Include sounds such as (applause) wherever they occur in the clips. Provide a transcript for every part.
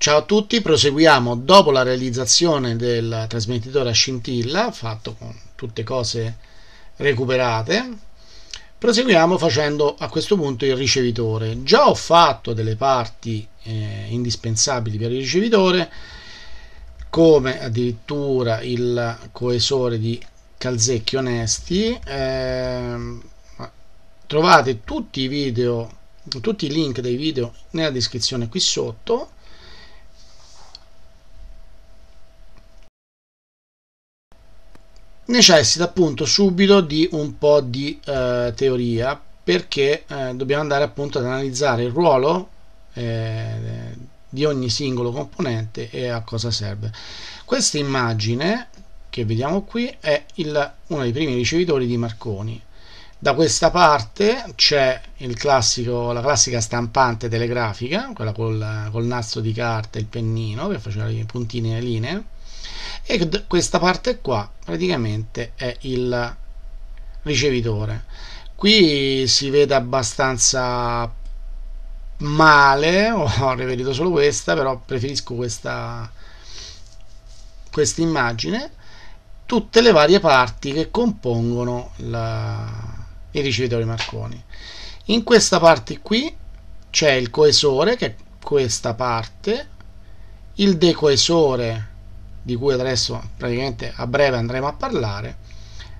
Ciao a tutti, proseguiamo dopo la realizzazione del trasmettitore a scintilla, fatto con tutte cose recuperate. Proseguiamo facendo a questo punto il ricevitore. Già ho fatto delle parti eh, indispensabili per il ricevitore, come addirittura il coesore di Calzecchi Onesti. Eh, trovate tutti i video, tutti i link dei video nella descrizione qui sotto necessita appunto subito di un po' di eh, teoria perché eh, dobbiamo andare appunto ad analizzare il ruolo eh, di ogni singolo componente e a cosa serve. Questa immagine che vediamo qui è il, uno dei primi ricevitori di Marconi. Da questa parte c'è classico, la classica stampante telegrafica, quella col, col nastro di carta e il pennino che faceva i puntini e le linee e questa parte qua praticamente è il ricevitore qui si vede abbastanza male (laughs) ho reperito solo questa però preferisco questa questa immagine tutte le varie parti che compongono la, il ricevitore Marconi in questa parte qui c'è il coesore che è questa parte il decoesore di cui adesso praticamente a breve andremo a parlare,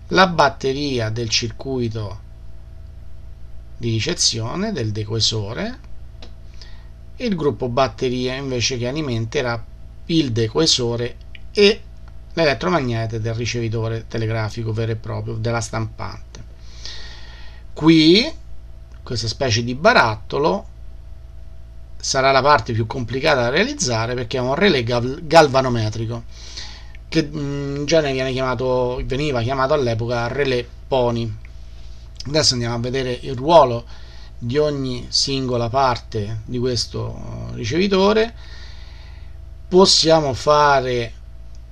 la batteria del circuito di ricezione del decoesore, il gruppo batteria invece che alimenterà il decoesore e l'elettromagnete del ricevitore telegrafico vero e proprio della stampante. Qui, questa specie di barattolo, sarà la parte più complicata da realizzare perché è un relè gal- galvanometrico che in mm, genere chiamato, veniva chiamato all'epoca relè pony Adesso andiamo a vedere il ruolo di ogni singola parte di questo uh, ricevitore. Possiamo fare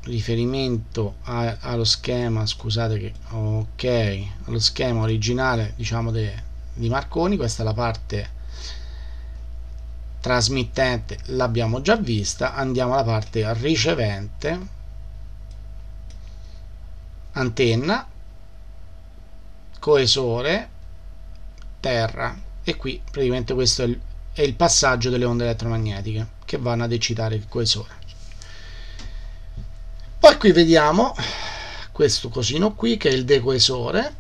riferimento a, allo schema, scusate che ok, allo schema originale diciamo de, di Marconi, questa è la parte trasmittente l'abbiamo già vista andiamo alla parte ricevente antenna coesore terra e qui praticamente questo è il, è il passaggio delle onde elettromagnetiche che vanno ad eccitare il coesore poi qui vediamo questo cosino qui che è il decoesore,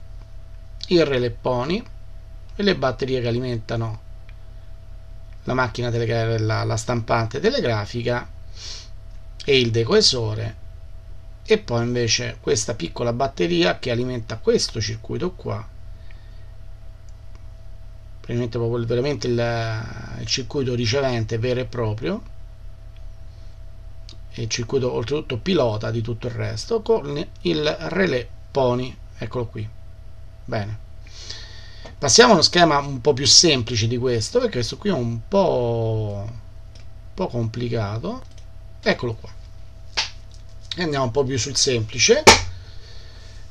il relè e le batterie che alimentano la macchina, delle, la, la stampante telegrafica e il decoesore e poi invece questa piccola batteria che alimenta questo circuito qua praticamente proprio veramente il, il, circuito ricevente vero e proprio e il circuito oltretutto pilota di tutto il resto con il relè pony eccolo qui bene Passiamo a uno schema un po' più semplice di questo, perché questo qui è un po', un po complicato. Eccolo qua. E andiamo un po' più sul semplice.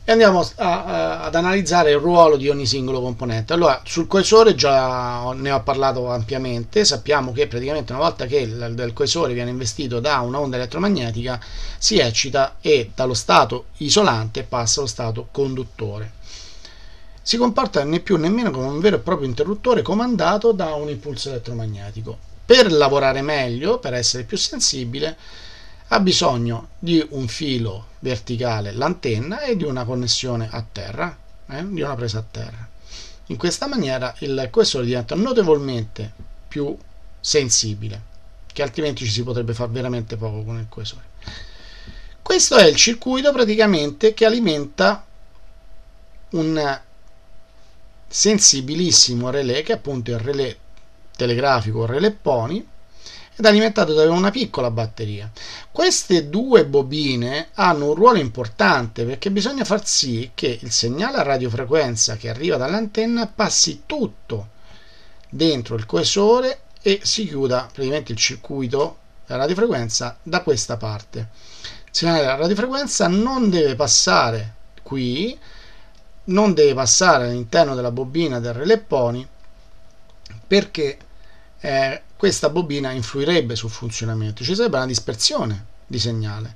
E andiamo a, a, ad analizzare il ruolo di ogni singolo componente. Allora, sul coesore già ne ho parlato ampiamente, sappiamo che praticamente una volta che il, il coesore viene investito da una onda elettromagnetica si eccita e dallo stato isolante passa allo stato conduttore si comporta né più né meno come un vero e proprio interruttore comandato da un impulso elettromagnetico. Per lavorare meglio, per essere più sensibile, ha bisogno di un filo verticale, l'antenna, e di una connessione a terra, eh, di una presa a terra. In questa maniera il cursore diventa notevolmente più sensibile, che altrimenti ci si potrebbe fare veramente poco con il cursore. Questo è il circuito praticamente che alimenta un sensibilissimo relè che è appunto il relè telegrafico il relè pony ed alimentato da una piccola batteria. Queste due bobine hanno un ruolo importante perché bisogna far sì che il segnale a radiofrequenza che arriva dall'antenna passi tutto dentro il coesore e si chiuda praticamente il circuito a radiofrequenza da questa parte. Il segnale a radiofrequenza non deve passare qui non deve passare all'interno della bobina del relè pony perché eh, questa bobina influirebbe sul funzionamento, ci sarebbe una dispersione di segnale.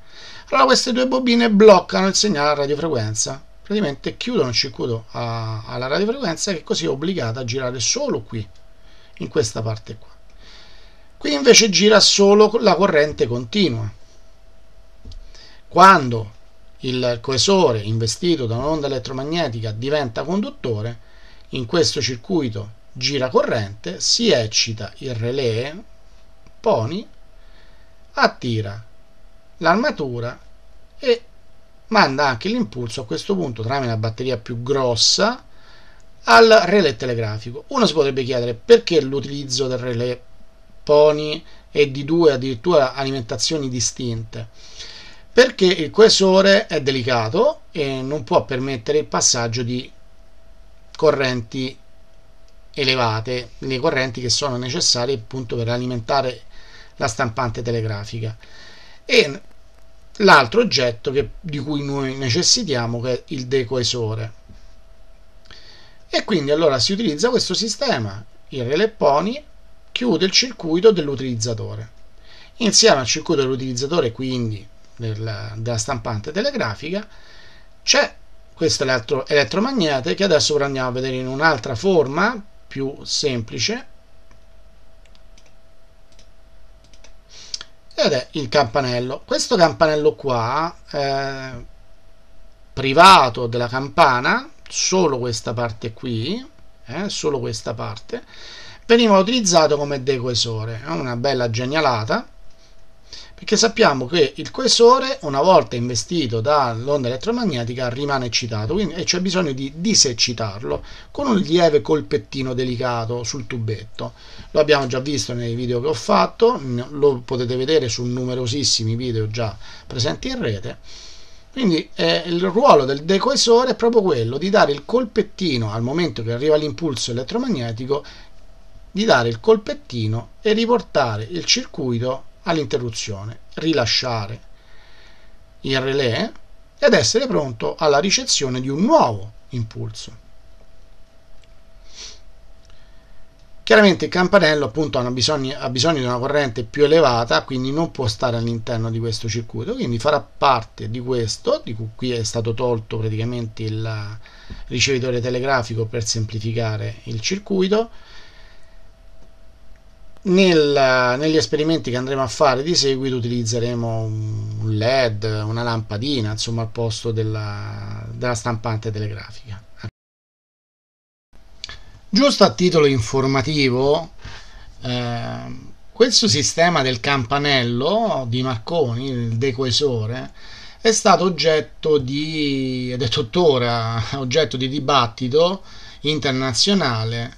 Allora queste due bobine bloccano il segnale a radiofrequenza, praticamente chiudono il circuito a, alla radiofrequenza che così è obbligata a girare solo qui, in questa parte qua. Qui invece gira solo la corrente continua. Quando il coesore investito da un'onda elettromagnetica diventa conduttore, in questo circuito gira corrente, si eccita il relè, poni, attira l'armatura e manda anche l'impulso a questo punto tramite una batteria più grossa al relè telegrafico. Uno si potrebbe chiedere perché l'utilizzo del relè poni e di due addirittura alimentazioni distinte perché il coesore è delicato e non può permettere il passaggio di correnti elevate, le correnti che sono necessarie appunto per alimentare la stampante telegrafica. E l'altro oggetto che, di cui noi necessitiamo che è il decoesore. E quindi allora si utilizza questo sistema, il relè pony chiude il circuito dell'utilizzatore. Insieme al circuito dell'utilizzatore quindi della, della stampante della grafica, c'è questo elettro, elettromagnete che adesso però andiamo a vedere in un'altra forma più semplice ed è il campanello. Questo campanello qua, eh, privato della campana, solo questa parte qui, eh, solo questa parte, veniva utilizzato come decoesore, è una bella genialata perché sappiamo che il coesore una volta investito dall'onda elettromagnetica rimane eccitato quindi, e c'è bisogno di diseccitarlo con un lieve colpettino delicato sul tubetto lo abbiamo già visto nei video che ho fatto lo potete vedere su numerosissimi video già presenti in rete quindi eh, il ruolo del decoesore è proprio quello di dare il colpettino al momento che arriva l'impulso elettromagnetico, di dare il colpettino e riportare il circuito all'interruzione, rilasciare il relè ed essere pronto alla ricezione di un nuovo impulso. Chiaramente il campanello appunto ha bisogno, ha bisogno, di una corrente più elevata, quindi non può stare all'interno di questo circuito, quindi farà parte di questo, di cui qui è stato tolto praticamente il ricevitore telegrafico per semplificare il circuito, nel, negli esperimenti che andremo a fare di seguito utilizzeremo un led, una lampadina, insomma al posto della, della stampante telegrafica. Giusto a titolo informativo, eh, questo sistema del campanello di Marconi, il decoesore, è stato oggetto di, ed è tuttora oggetto di dibattito internazionale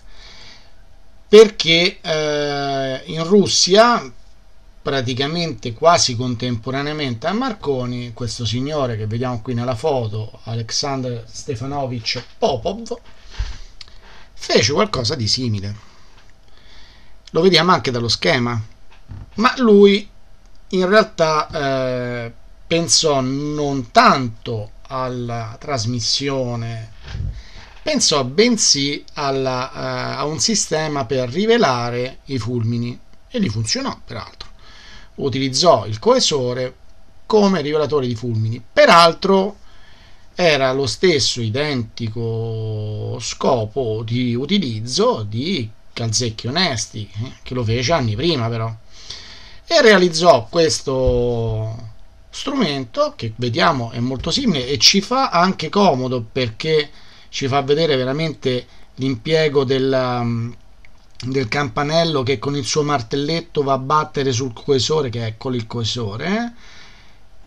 perché eh, eh, in Russia praticamente quasi contemporaneamente a Marconi questo signore che vediamo qui nella foto Alexander Stefanovich Popov fece qualcosa di simile lo vediamo anche dallo schema ma lui in realtà eh, pensò non tanto alla trasmissione pensò bensì alla, uh, a un sistema per rivelare i fulmini e gli funzionò peraltro. Utilizzò il coesore come rivelatore di fulmini. Peraltro era lo stesso identico scopo di utilizzo di Calzecchi Onesti, eh, che lo fece anni prima però. E realizzò questo strumento che vediamo è molto simile e ci fa anche comodo perché ci fa vedere veramente l'impiego del, mm, del, campanello che con il suo martelletto va a battere sul coesore, che eccolo il coesore, eh,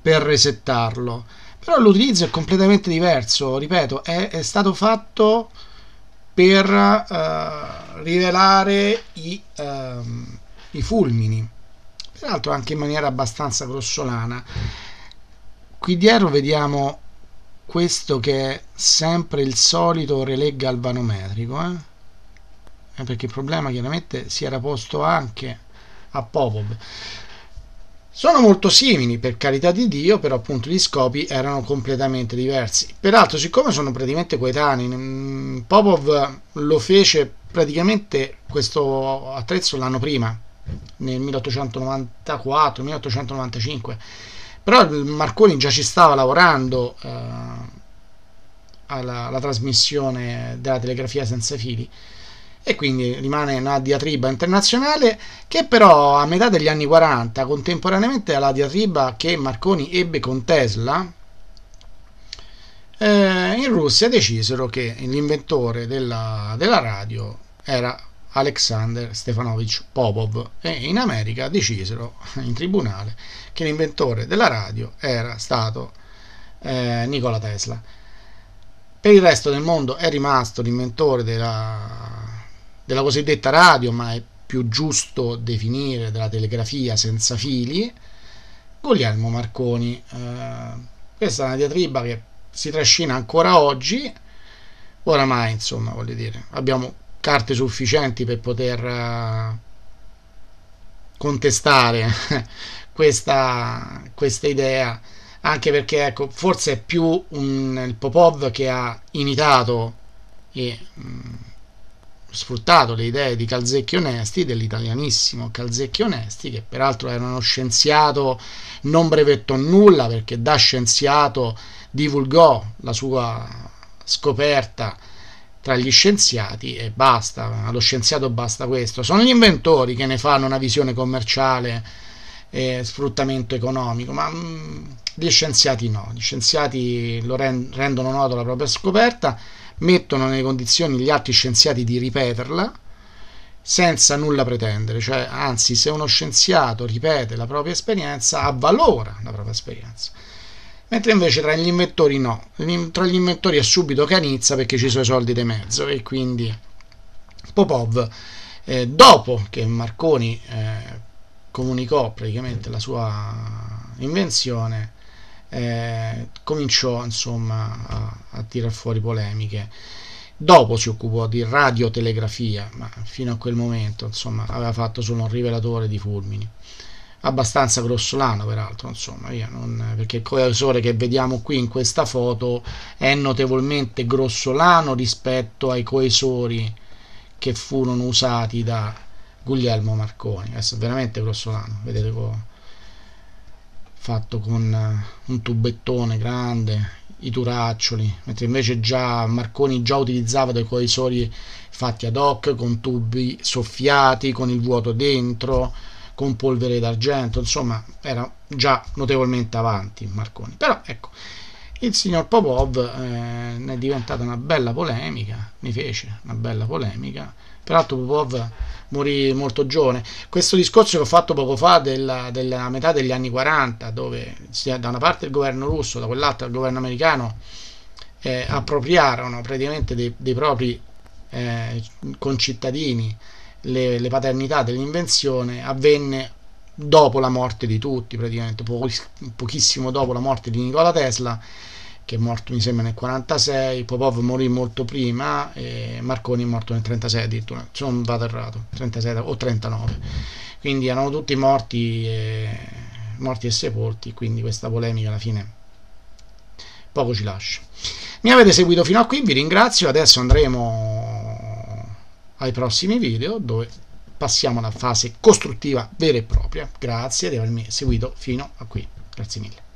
per resettarlo. Però l'utilizzo è completamente diverso, ripeto, è, è stato fatto per uh, rivelare i, uh, i fulmini, peraltro anche in maniera abbastanza grossolana. Qui dietro vediamo questo che è sempre il solito relè galvanometrico eh? Eh, perché il problema chiaramente si era posto anche a Popov sono molto simili per carità di Dio però appunto gli scopi erano completamente diversi peraltro siccome sono praticamente coetanei mm, Popov lo fece praticamente questo attrezzo l'anno prima nel 1894-1895 però Marconi già ci stava lavorando eh, alla, alla, trasmissione della telegrafia senza fili e quindi rimane una diatriba internazionale che però a metà degli anni 40 contemporaneamente alla diatriba che Marconi ebbe con Tesla eh, in Russia decisero che l'inventore della, della radio era Alexander Stefanovich Popov e in America decisero in tribunale che l'inventore della radio era stato eh, Nikola Tesla. Per il resto del mondo è rimasto l'inventore della, della cosiddetta radio, ma è più giusto definire della telegrafia senza fili, Guglielmo Marconi. Eh, questa è una diatriba che si trascina ancora oggi. Oramai, insomma, voglio dire, abbiamo carte sufficienti per poter eh, contestare (laughs) questa, questa idea anche perché ecco, forse è più un, il Popov che ha imitato e mh, mm, sfruttato le idee di Calzecchi Onesti, dell'italianissimo Calzecchi Onesti, che peraltro era uno scienziato, non brevettò nulla perché da scienziato divulgò la sua scoperta tra gli scienziati e basta, allo scienziato basta questo. Sono gli inventori che ne fanno una visione commerciale e sfruttamento economico, ma mm, gli scienziati no, gli scienziati lo rendono noto la propria scoperta, mettono nelle condizioni gli altri scienziati di ripeterla senza nulla pretendere, cioè anzi se uno scienziato ripete la propria esperienza avvalora la propria esperienza mentre invece tra gli inventori no, tra gli inventori è subito Canizza perché ci sono i soldi di mezzo e quindi Popov, eh, dopo che Marconi eh, comunicò praticamente la sua invenzione, eh, cominciò insomma a, a tirar fuori polemiche. Dopo si occupò di radiotelegrafia, ma fino a quel momento insomma aveva fatto solo un rivelatore di fulmini abbastanza grossolano peraltro insomma non, perché il coesore che vediamo qui in questa foto è notevolmente grossolano rispetto ai coesori che furono usati da Guglielmo Marconi adesso è veramente grossolano vedete qua fatto con eh, un tubettone grande i turaccioli mentre invece già Marconi già utilizzava dei coesori fatti ad hoc con tubi soffiati con il vuoto dentro con polvere d'argento, insomma era già notevolmente avanti Marconi. Però ecco, il signor Popov eh, ne è diventata una bella polemica, mi fece una bella polemica, peraltro Popov morì molto giovane. Questo discorso che ho fatto poco fa della, della metà degli anni 40, dove sia da una parte il governo russo, da quell'altra il governo americano, eh, appropriarono praticamente dei, dei propri eh, concittadini le, le paternità dell'invenzione avvenne dopo la morte di tutti, praticamente po- pochissimo dopo la morte di Nikola Tesla, che è morto mi sembra nel 46, Popov morì molto prima e Marconi è morto nel 36 addirittura, se non vado errato, 36 o 39. Quindi erano tutti morti e, morti e sepolti, quindi questa polemica alla fine poco ci lascia. Mi avete seguito fino a qui, vi ringrazio, adesso andremo ai prossimi video dove passiamo alla fase costruttiva vera e propria. Grazie di avermi seguito fino a qui. Grazie mille.